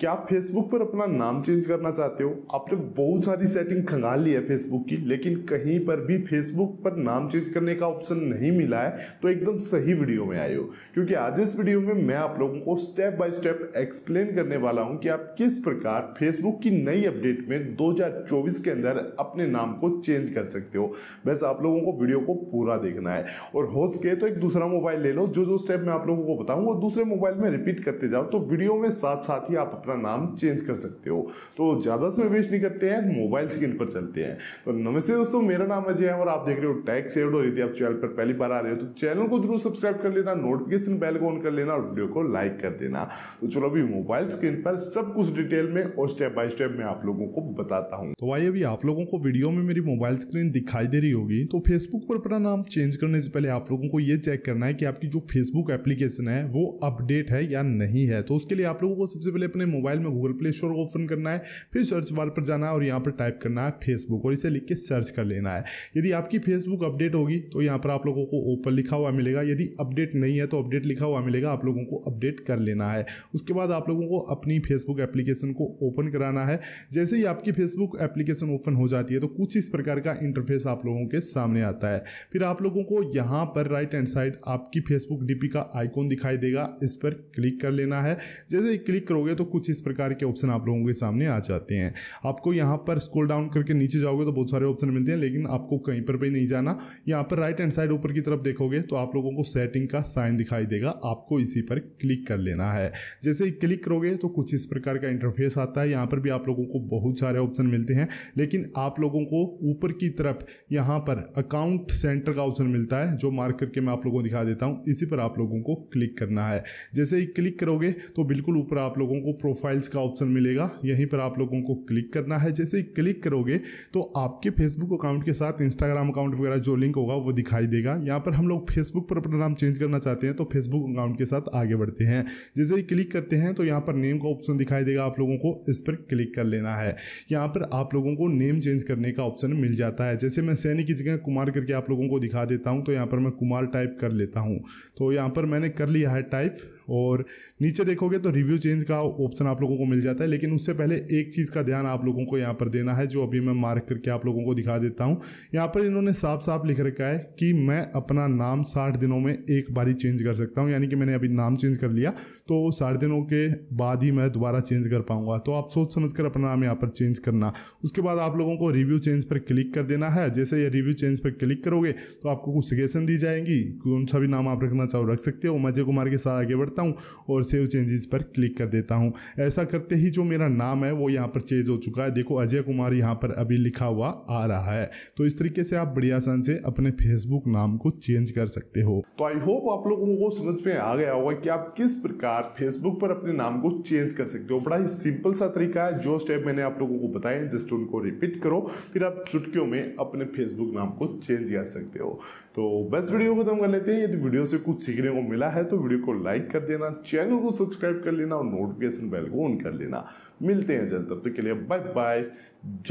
क्या आप फेसबुक पर अपना नाम चेंज करना चाहते हो आपने बहुत सारी सेटिंग खंगाल ली है फेसबुक की लेकिन कहीं पर भी फेसबुक पर नाम चेंज करने का ऑप्शन नहीं मिला है तो एकदम सही वीडियो में आए हो क्योंकि आज इस वीडियो में मैं आप लोगों को स्टेप बाय स्टेप एक्सप्लेन करने वाला हूं कि आप किस प्रकार फेसबुक की नई अपडेट में दो के अंदर अपने नाम को चेंज कर सकते हो बस आप लोगों को वीडियो को पूरा देखना है और हो सके तो एक दूसरा मोबाइल ले लो जो जो स्टेप मैं आप लोगों को बताऊँ वो दूसरे मोबाइल में रिपीट करते जाओ तो वीडियो में साथ साथ ही आप अपना नाम चेंज कर सकते हो तो ज़्यादा समय वेस्ट नहीं करते हैं मोबाइल स्क्रीन पर चलते हैं तो नमस्ते दोस्तों मेरा नाम अजय है और आप देख रहे हो टैक्स सेव्ड और यदि आप चैनल पर पहली बार आ रहे हो तो चैनल को जरूर सब्सक्राइब कर लेना नोटिफिकेशन बेल को ऑन कर लेना और वीडियो को लाइक कर देना तो चलो अभी मोबाइल स्क्रीन पर सब कुछ डिटेल में और स्टेप बाय स्टेप में आप लोगों को बताता हूँ तो भाई अभी आप लोगों को वीडियो में मेरी मोबाइल स्क्रीन दिखाई दे रही होगी तो फेसबुक पर अपना नाम चेंज करने से पहले आप लोगों को ये चेक करना है कि आपकी जो फेसबुक एप्लीकेशन है वो अपडेट है या नहीं है तो उसके लिए आप लोगों को सबसे पहले अपने मोबाइल में गूगल प्ले स्टोर ओपन करना है फिर सर्च बार पर जाना है और यहाँ पर टाइप करना है फेसबुक और इसे लिख के सर्च कर लेना है यदि आपकी फेसबुक अपडेट होगी तो यहाँ पर आप लोगों को ओपन लिखा हुआ मिलेगा यदि अपडेट नहीं है तो अपडेट लिखा हुआ मिलेगा आप लोगों को अपडेट कर लेना है उसके बाद आप लोगों को अपनी फेसबुक एप्लीकेशन को ओपन कराना है जैसे ही आपकी फेसबुक एप्लीकेशन ओपन हो जाती है तो कुछ इस प्रकार का इंटरफेस आप लोगों के सामने आता है फिर आप लोगों को यहाँ पर राइट हैंड साइड आपकी फेसबुक डीपी का आइकॉन दिखाई देगा इस पर क्लिक कर लेना है जैसे ही क्लिक करोगे तो कुछ कुछ इस प्रकार के ऑप्शन आप लोगों के सामने आ जाते हैं आपको यहाँ पर स्कोल डाउन करके नीचे जाओगे तो बहुत सारे ऑप्शन मिलते हैं लेकिन आपको कहीं पर भी नहीं जाना यहाँ पर राइट हैंड साइड ऊपर की तरफ देखोगे तो आप लोगों को सेटिंग का साइन दिखाई देगा आपको इसी पर क्लिक कर लेना है जैसे ही क्लिक करोगे तो कुछ इस प्रकार का इंटरफेस आता है यहाँ पर भी आप लोगों को बहुत सारे ऑप्शन मिलते हैं लेकिन आप लोगों को ऊपर की तरफ यहाँ पर अकाउंट सेंटर का ऑप्शन मिलता है जो मार्क करके मैं आप लोगों को दिखा देता हूँ इसी पर आप लोगों को क्लिक करना है जैसे ही क्लिक करोगे तो बिल्कुल ऊपर आप लोगों को प्रोफाइल प्रोफाइल्स का ऑप्शन मिलेगा यहीं पर आप लोगों को क्लिक करना है जैसे ही क्लिक करोगे तो आपके फेसबुक अकाउंट के साथ इंस्टाग्राम अकाउंट वगैरह जो लिंक होगा वो दिखाई देगा यहाँ पर हम लोग फेसबुक पर अपना नाम चेंज करना चाहते हैं तो फेसबुक अकाउंट के साथ आगे बढ़ते हैं जैसे ही क्लिक करते हैं तो यहाँ पर नेम का ऑप्शन दिखाई देगा आप लोगों को इस पर क्लिक कर लेना है यहाँ पर आप लोगों को नेम चेंज करने का ऑप्शन मिल जाता है जैसे मैं सैनी की जगह कुमार करके आप लोगों को दिखा देता हूँ तो यहाँ पर मैं कुमार टाइप कर लेता हूँ तो यहाँ पर मैंने कर लिया है टाइप और नीचे देखोगे तो रिव्यू चेंज का ऑप्शन आप लोगों को मिल जाता है लेकिन उससे पहले एक चीज़ का ध्यान आप लोगों को यहाँ पर देना है जो अभी मैं मार्क करके आप लोगों को दिखा देता हूँ यहाँ पर इन्होंने साफ साफ लिख रखा है कि मैं अपना नाम साठ दिनों में एक बार ही चेंज कर सकता हूँ यानी कि मैंने अभी नाम चेंज कर लिया तो साठ दिनों के बाद ही मैं दोबारा चेंज कर पाऊँगा तो आप सोच समझ कर अपना नाम यहाँ पर चेंज करना उसके बाद आप लोगों को रिव्यू चेंज पर क्लिक कर देना है जैसे ये रिव्यू चेंज पर क्लिक करोगे तो आपको कुछ सजेशन दी जाएंगी कौन सा भी नाम आप रखना चाहो रख सकते हो मजय कुमार के साथ आगे बढ़ते देता हूँ और सेव चेंजेस पर क्लिक कर देता हूँ ऐसा करते ही जो मेरा नाम है वो यहाँ पर चेंज हो चुका है देखो अजय कुमार यहाँ पर अभी लिखा हुआ आ रहा है तो इस तरीके से आप बढ़िया आसान से अपने फेसबुक नाम को चेंज कर सकते हो तो आई होप आप लोगों को समझ में आ गया होगा कि आप किस प्रकार फेसबुक पर अपने नाम को चेंज कर सकते हो बड़ा ही सिंपल सा तरीका है जो स्टेप मैंने आप लोगों को बताया जस्ट उनको रिपीट करो फिर आप चुटकियों में अपने फेसबुक नाम को चेंज कर सकते हो तो बस वीडियो खत्म कर लेते हैं यदि वीडियो से कुछ सीखने को मिला है तो वीडियो को लाइक कर देना चैनल को सब्सक्राइब कर लेना और नोटिफिकेशन बेल को ऑन कर लेना मिलते हैं जल्द तब तक के लिए बाय बाय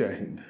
जय हिंद